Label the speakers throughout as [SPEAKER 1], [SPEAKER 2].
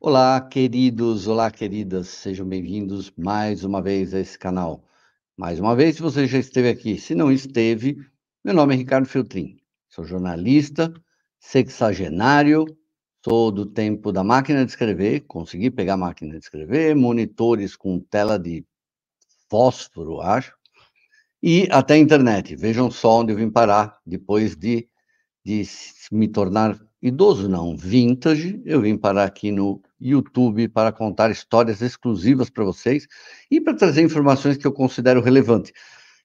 [SPEAKER 1] Olá, queridos, olá, queridas, sejam bem-vindos mais uma vez a esse canal. Mais uma vez, se você já esteve aqui, se não esteve, meu nome é Ricardo Filtrin, sou jornalista, sexagenário, sou do tempo da máquina de escrever, consegui pegar a máquina de escrever, monitores com tela de fósforo, acho, e até a internet. Vejam só onde eu vim parar depois de, de me tornar idoso não, vintage. Eu vim parar aqui no YouTube para contar histórias exclusivas para vocês e para trazer informações que eu considero relevantes.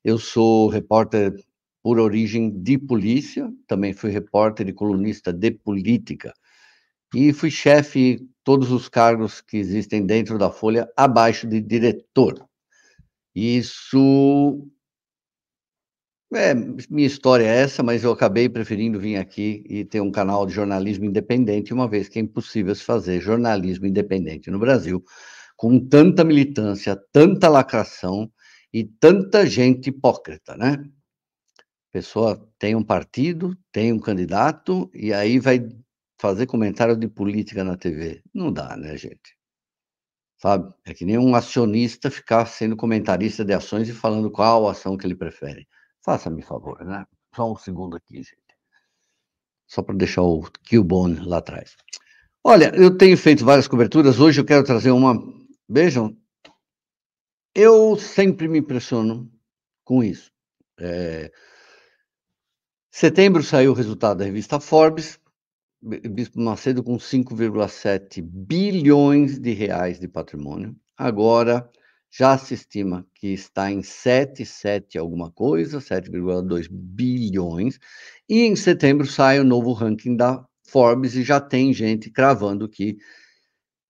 [SPEAKER 1] Eu sou repórter por origem de polícia, também fui repórter e colunista de política e fui chefe todos os cargos que existem dentro da Folha abaixo de diretor. Isso é, minha história é essa, mas eu acabei preferindo vir aqui e ter um canal de jornalismo independente, uma vez que é impossível se fazer jornalismo independente no Brasil, com tanta militância, tanta lacração e tanta gente hipócrita, né? A pessoa tem um partido, tem um candidato e aí vai fazer comentário de política na TV. Não dá, né, gente? Sabe? É que nem um acionista ficar sendo comentarista de ações e falando qual ação que ele prefere. Faça-me favor, né? Só um segundo aqui, gente. Só para deixar o Killbone lá atrás. Olha, eu tenho feito várias coberturas. Hoje eu quero trazer uma. Vejam, eu sempre me impressiono com isso. É... Setembro saiu o resultado da revista Forbes, Bispo Macedo com 5,7 bilhões de reais de patrimônio. Agora, já se estima que está em 7,7 alguma coisa, 7,2 bilhões, e em setembro sai o novo ranking da Forbes e já tem gente cravando que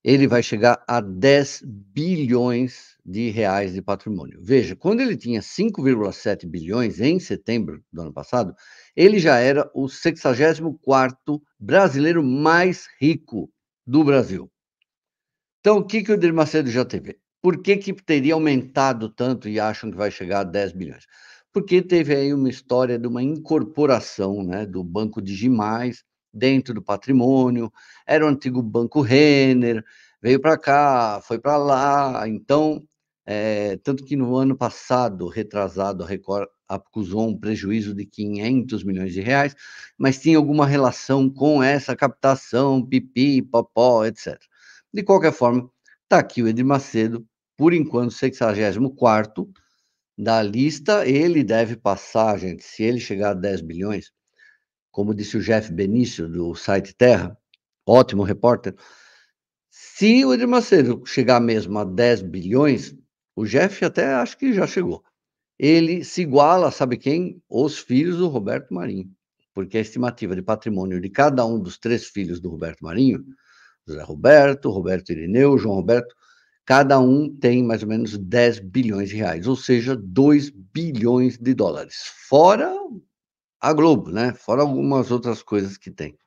[SPEAKER 1] ele vai chegar a 10 bilhões de reais de patrimônio. Veja, quando ele tinha 5,7 bilhões em setembro do ano passado, ele já era o 64º brasileiro mais rico do Brasil. Então, o que, que o Edir Macedo já teve? Por que, que teria aumentado tanto e acham que vai chegar a 10 bilhões? Porque teve aí uma história de uma incorporação né, do banco Digimais dentro do patrimônio, era o antigo banco Renner, veio para cá, foi para lá, então, é, tanto que no ano passado, retrasado, a Record acusou um prejuízo de 500 milhões de reais, mas tinha alguma relação com essa captação, pipi, popó, etc. De qualquer forma, está aqui o Edir Macedo por enquanto, 64 da lista. Ele deve passar, gente, se ele chegar a 10 bilhões, como disse o Jeff Benício, do site Terra, ótimo repórter. Se o Edir Macedo chegar mesmo a 10 bilhões, o Jeff até acho que já chegou. Ele se iguala, sabe quem? Os filhos do Roberto Marinho. Porque a estimativa de patrimônio de cada um dos três filhos do Roberto Marinho, José Roberto, Roberto Irineu, João Roberto, Cada um tem mais ou menos 10 bilhões de reais, ou seja, 2 bilhões de dólares, fora a Globo, né? Fora algumas outras coisas que tem.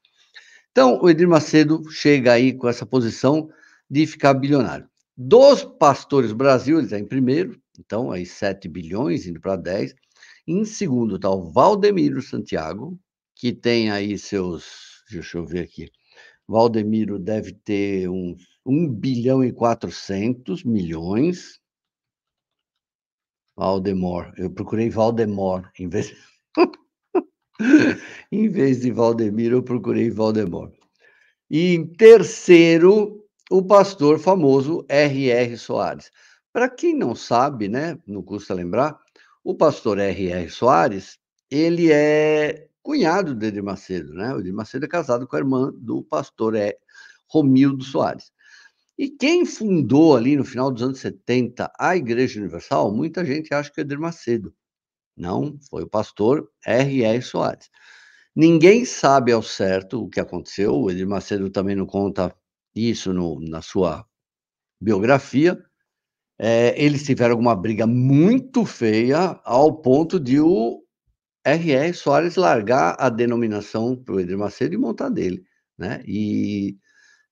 [SPEAKER 1] Então, o Edir Macedo chega aí com essa posição de ficar bilionário. Dos pastores Brasil, ele está em primeiro, então aí 7 bilhões, indo para 10. Em segundo está o Valdemiro Santiago, que tem aí seus. Deixa eu ver aqui. Valdemiro deve ter uns 1 bilhão e 400 milhões. Valdemor, eu procurei Valdemor em vez em vez de Valdemir, eu procurei Valdemor. E em terceiro, o pastor famoso R.R. Soares. Para quem não sabe, né, não custa lembrar, o pastor R.R. Soares, ele é cunhado de Edir Macedo, né? O Edir Macedo é casado com a irmã do pastor é, Romildo Soares. E quem fundou ali no final dos anos 70 a Igreja Universal, muita gente acha que é Eder Macedo. Não, foi o pastor R.R. Soares. Ninguém sabe ao certo o que aconteceu, o Eder Macedo também não conta isso no, na sua biografia. É, eles tiveram uma briga muito feia ao ponto de o R.R. Soares largar a denominação para o Eder Macedo e montar dele. Né? E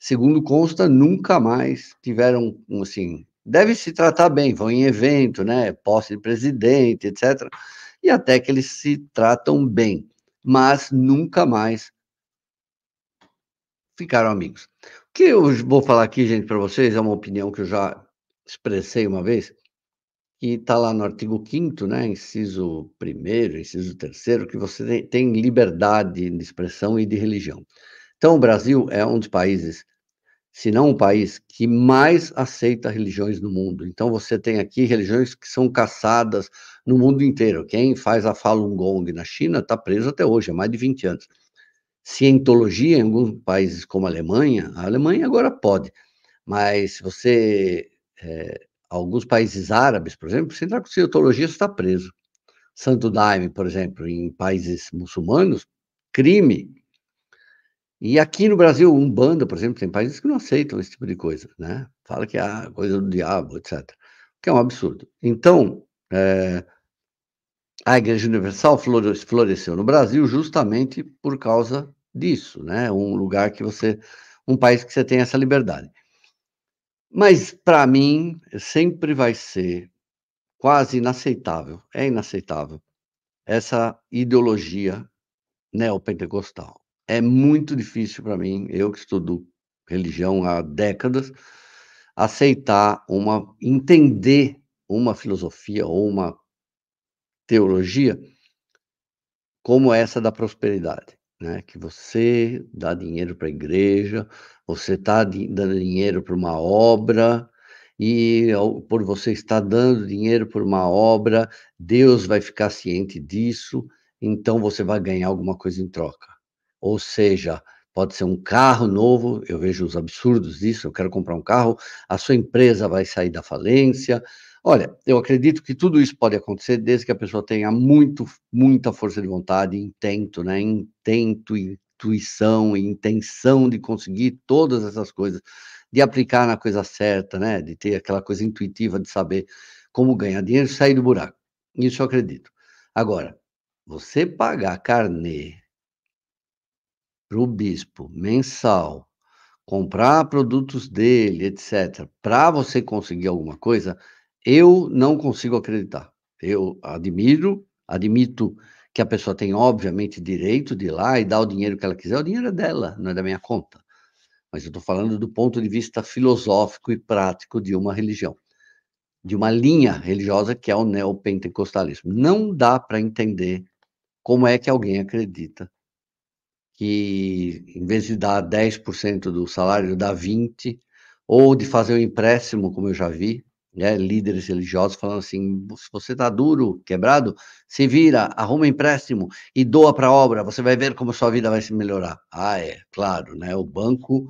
[SPEAKER 1] segundo consta, nunca mais tiveram, assim, deve se tratar bem, vão em evento, né, posse de presidente, etc., e até que eles se tratam bem, mas nunca mais ficaram amigos. O que eu vou falar aqui, gente, para vocês, é uma opinião que eu já expressei uma vez, e está lá no artigo 5 né, inciso 1 inciso 3 que você tem liberdade de expressão e de religião. Então, o Brasil é um dos países se não o país que mais aceita religiões no mundo. Então você tem aqui religiões que são caçadas no mundo inteiro. Quem faz a Falun Gong na China está preso até hoje, há mais de 20 anos. Cientologia em alguns países como a Alemanha, a Alemanha agora pode, mas se você é, alguns países árabes, por exemplo, se entrar com cientologia está preso. Santo Daime, por exemplo, em países muçulmanos, crime e aqui no Brasil, um bando, por exemplo, tem países que não aceitam esse tipo de coisa, né? Fala que é ah, coisa do diabo, etc. Que é um absurdo. Então, é, a Igreja Universal floresceu no Brasil justamente por causa disso, né? Um lugar que você, um país que você tem essa liberdade. Mas para mim sempre vai ser quase inaceitável, é inaceitável essa ideologia neopentecostal é muito difícil para mim, eu que estudo religião há décadas, aceitar uma, entender uma filosofia ou uma teologia como essa da prosperidade, né? Que você dá dinheiro para a igreja, você está dando dinheiro para uma obra e por você estar dando dinheiro para uma obra, Deus vai ficar ciente disso, então você vai ganhar alguma coisa em troca ou seja, pode ser um carro novo, eu vejo os absurdos disso, eu quero comprar um carro, a sua empresa vai sair da falência. Olha, eu acredito que tudo isso pode acontecer desde que a pessoa tenha muito, muita força de vontade, intento, né? Intento, intuição e intenção de conseguir todas essas coisas, de aplicar na coisa certa, né? De ter aquela coisa intuitiva de saber como ganhar dinheiro e sair do buraco. Isso eu acredito. Agora, você pagar carnê para o bispo mensal, comprar produtos dele, etc., para você conseguir alguma coisa, eu não consigo acreditar. Eu admiro, admito que a pessoa tem, obviamente, direito de ir lá e dar o dinheiro que ela quiser, o dinheiro é dela, não é da minha conta. Mas eu estou falando do ponto de vista filosófico e prático de uma religião, de uma linha religiosa que é o neopentecostalismo. Não dá para entender como é que alguém acredita que em vez de dar 10% do salário, dá 20%, ou de fazer um empréstimo, como eu já vi, né, líderes religiosos falando assim: se você está duro, quebrado, se vira, arruma empréstimo e doa para a obra, você vai ver como sua vida vai se melhorar. Ah, é, claro, né? O banco,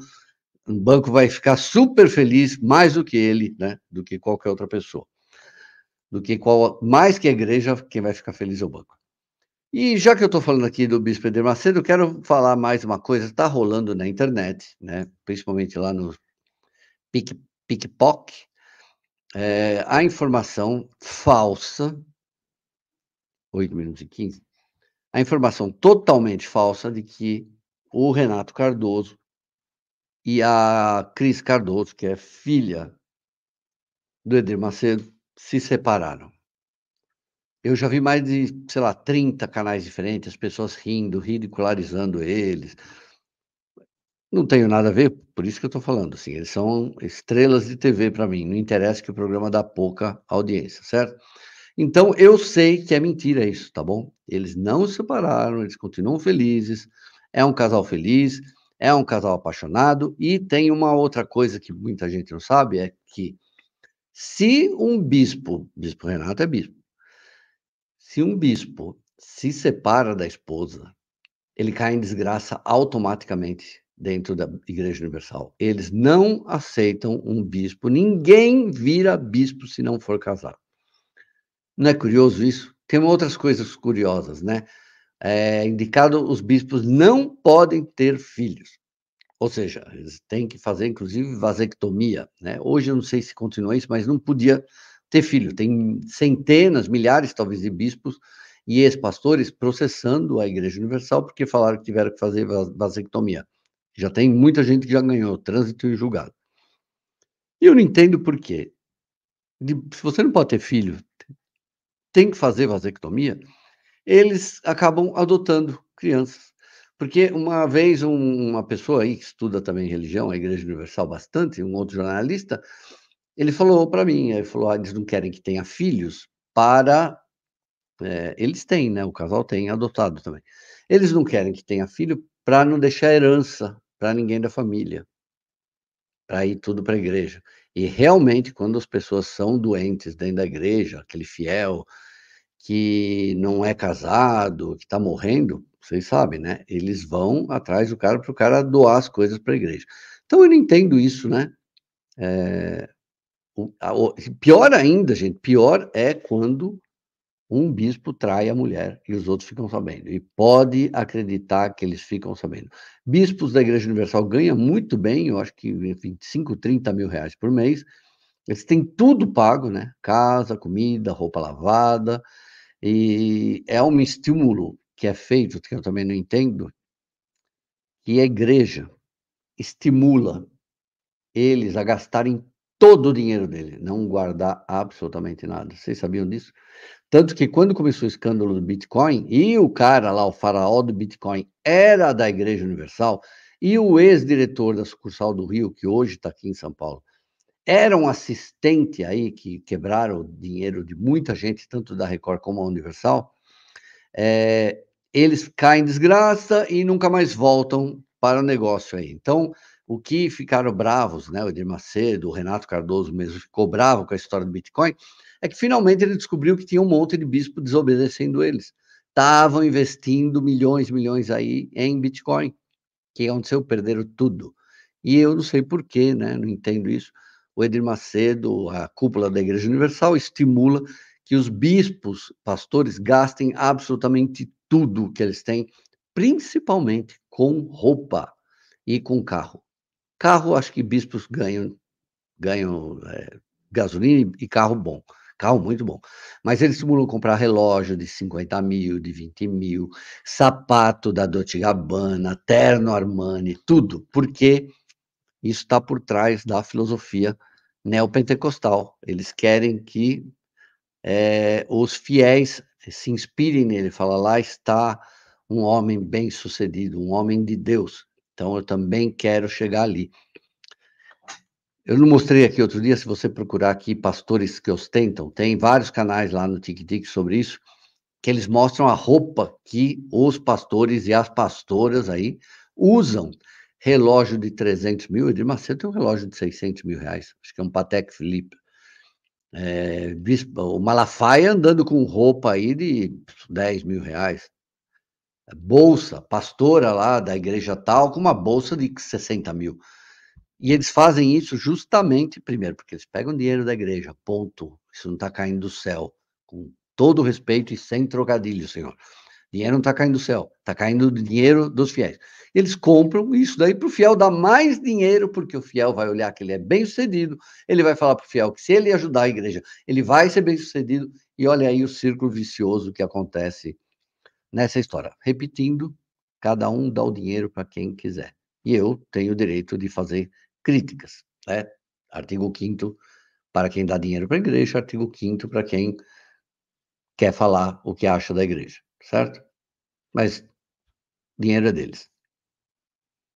[SPEAKER 1] o banco vai ficar super feliz mais do que ele, né? Do que qualquer outra pessoa, do que qual mais que a igreja, quem vai ficar feliz é o banco. E já que eu estou falando aqui do Bispo Eder Macedo, quero falar mais uma coisa que está rolando na internet, né? principalmente lá no PicPoc, é, a informação falsa, 8 minutos e 15, a informação totalmente falsa de que o Renato Cardoso e a Cris Cardoso, que é filha do Eder Macedo, se separaram. Eu já vi mais de, sei lá, 30 canais diferentes, as pessoas rindo, ridicularizando eles. Não tenho nada a ver, por isso que eu estou falando. Assim, eles são estrelas de TV para mim. Não interessa que o programa dá pouca audiência, certo? Então eu sei que é mentira isso, tá bom? Eles não se separaram, eles continuam felizes. É um casal feliz, é um casal apaixonado. E tem uma outra coisa que muita gente não sabe: é que se um bispo, Bispo Renato é bispo, se um bispo se separa da esposa, ele cai em desgraça automaticamente dentro da Igreja Universal. Eles não aceitam um bispo. Ninguém vira bispo se não for casado. Não é curioso isso? Tem outras coisas curiosas, né? É indicado os bispos não podem ter filhos. Ou seja, eles têm que fazer, inclusive, vasectomia. Né? Hoje eu não sei se continua isso, mas não podia ter filho. Tem centenas, milhares, talvez, de bispos e ex-pastores processando a Igreja Universal porque falaram que tiveram que fazer vasectomia. Já tem muita gente que já ganhou trânsito e julgado. E eu não entendo por quê. De, se você não pode ter filho, tem que fazer vasectomia, eles acabam adotando crianças. Porque uma vez um, uma pessoa aí que estuda também religião, a Igreja Universal bastante, um outro jornalista, ele falou para mim, ele falou, ah, eles não querem que tenha filhos para... É, eles têm, né? O casal tem, adotado também. Eles não querem que tenha filho para não deixar herança para ninguém da família, para ir tudo para a igreja. E realmente, quando as pessoas são doentes dentro da igreja, aquele fiel que não é casado, que está morrendo, vocês sabem, né? Eles vão atrás do cara para o cara doar as coisas para a igreja. Então eu não entendo isso, né? É, pior ainda, gente, pior é quando um bispo trai a mulher e os outros ficam sabendo. E pode acreditar que eles ficam sabendo. Bispos da Igreja Universal ganham muito bem, eu acho que 25, 30 mil reais por mês. Eles têm tudo pago, né? Casa, comida, roupa lavada. E é um estímulo que é feito, que eu também não entendo, que a igreja estimula eles a gastarem todo o dinheiro dele, não guardar absolutamente nada. Vocês sabiam disso? Tanto que quando começou o escândalo do Bitcoin, e o cara lá, o faraó do Bitcoin, era da Igreja Universal, e o ex-diretor da sucursal do Rio, que hoje está aqui em São Paulo, era um assistente aí que quebraram o dinheiro de muita gente, tanto da Record como da Universal, é, eles caem em desgraça e nunca mais voltam para o negócio aí. Então, o que ficaram bravos, né, o Edir Macedo, o Renato Cardoso mesmo ficou bravo com a história do Bitcoin, é que finalmente ele descobriu que tinha um monte de bispo desobedecendo eles. Estavam investindo milhões, milhões aí em Bitcoin. O que aconteceu? Perderam tudo. E eu não sei porquê, né? Não entendo isso. O Edir Macedo, a cúpula da Igreja Universal, estimula que os bispos, pastores, gastem absolutamente tudo que eles têm, principalmente com roupa e com carro. Carro, acho que bispos ganham, ganham é, gasolina e carro bom, carro muito bom. Mas eles simulam comprar relógio de 50 mil, de 20 mil, sapato da Dolce Gabbana, terno Armani, tudo, porque isso está por trás da filosofia neopentecostal. Eles querem que é, os fiéis se inspirem nele. Fala, lá está um homem bem sucedido, um homem de Deus. Então eu também quero chegar ali. Eu não mostrei aqui outro dia, se você procurar aqui pastores que ostentam, tem vários canais lá no TikTok sobre isso, que eles mostram a roupa que os pastores e as pastoras aí usam. Relógio de 300 mil, Edir Macedo tem um relógio de 600 mil reais, acho que é um Patek Philippe. É, o Malafaia andando com roupa aí de 10 mil reais, bolsa, pastora lá da igreja tal, com uma bolsa de 60 mil. E eles fazem isso justamente, primeiro, porque eles pegam dinheiro da igreja, ponto. Isso não está caindo do céu. Com todo respeito e sem trocadilho, senhor. Dinheiro não está caindo do céu, está caindo do dinheiro dos fiéis. Eles compram isso daí para o fiel dar mais dinheiro, porque o fiel vai olhar que ele é bem sucedido, ele vai falar para o fiel que se ele ajudar a igreja, ele vai ser bem sucedido, e olha aí o círculo vicioso que acontece nessa história. Repetindo, cada um dá o dinheiro para quem quiser. E eu tenho o direito de fazer críticas. Né? Artigo 5 para quem dá dinheiro para a igreja, artigo 5 para quem quer falar o que acha da igreja, certo? Mas dinheiro é deles.